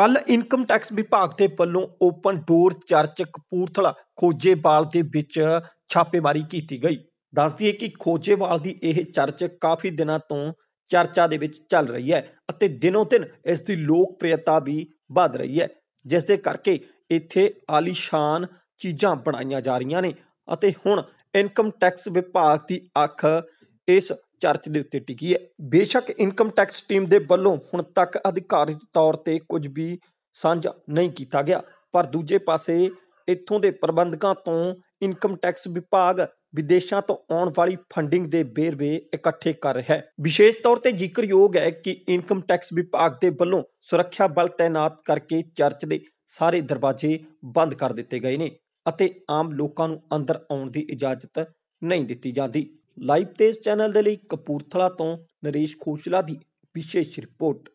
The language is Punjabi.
ਕੱਲ ਇਨਕਮ ਟੈਕਸ ਵਿਭਾਗ ਦੇ ਵੱਲੋਂ open door church Kapurthala Khojewal ਦੇ ਵਿੱਚ ਛਾਪੇਮਾਰੀ ਕੀਤੀ ਗਈ ਦੱਸਦੀ ਹੈ ਕਿ ਖੋਜੇਵਾਲ ਦੀ ਇਹ ਚਰਚ ਕਾਫੀ ਦਿਨਾਂ ਤੋਂ ਚਰਚਾ ਦੇ ਵਿੱਚ ਚੱਲ ਰਹੀ ਹੈ ਅਤੇ ਦਿਨੋਂ ਦਿਨ ਇਸ ਦੀ ਲੋਕਪ੍ਰਿਯਤਾ ਵੀ ਵਧ ਰਹੀ ਹੈ ਜਿਸ ਦੇ ਕਰਕੇ ਇੱਥੇ ਆਲੀਸ਼ਾਨ ਚੀਜ਼ਾਂ ਬਣਾਈਆਂ ਜਾ ਰਹੀਆਂ ਨੇ ਅਤੇ ਹੁਣ ਇਨਕਮ ਟੈਕਸ ਵਿਭਾਗ ਦੀ ਅੱਖ ਇਸ ਚਰਚ ਦੇ ਉੱਤੇ ਟਿਕੀ ਹੈ ਬੇਸ਼ੱਕ ਇਨਕਮ ਟੈਕਸ ਟੀਮ ਦੇ ਵੱਲੋਂ ਹੁਣ ਤੱਕ ਅਧਿਕਾਰਿਤ ਤੌਰ ਤੇ ਕੁਝ ਵੀ ਸਾਂਝਾ ਨਹੀਂ ਕੀਤਾ ਗਿਆ ਪਰ ਦੂਜੇ ਪਾਸੇ ਇੱਥੋਂ ਦੇ ਪ੍ਰਬੰਧਕਾਂ ਤੋਂ ਇਨਕਮ ਟੈਕਸ ਵਿਭਾਗ ਵਿਦੇਸ਼ਾਂ ਤੋਂ ਆਉਣ ਵਾਲੀ ਫੰਡਿੰਗ ਦੇ ਬੇਰਵੇ ਇਕੱਠੇ ਕਰ ਰਿਹਾ ਹੈ ਵਿਸ਼ੇਸ਼ ਤੌਰ ਤੇ ਜ਼ਿਕਰਯੋਗ ਹੈ ਕਿ ਇਨਕਮ ਟੈਕਸ ਵਿਭਾਗ ਦੇ ਵੱਲੋਂ ਸੁਰੱਖਿਆ ਬਲ ਤਾਇਨਾਤ ਕਰਕੇ ਚਰਚ ਦੇ ਸਾਰੇ ਦਰਵਾਜ਼ੇ ਬੰਦ ਕਰ ਦਿੱਤੇ ਗਏ ਨੇ ਅਤੇ ਆਮ ਲੋਕਾਂ ਨੂੰ ਅੰਦਰ ਆਉਣ ਦੀ ਇਜਾਜ਼ਤ ਨਹੀਂ ਦਿੱਤੀ ਜਾਂਦੀ ਲਾਈਵ ਤੇਜ਼ ਚੈਨਲ ਦੇ ਲਈ ਕਪੂਰਥਲਾ ਤੋਂ ਨਰੇਸ਼ ਖੋਸਲਾ ਦੀ ਵਿਸ਼ੇਸ਼ ਰਿਪੋਰਟ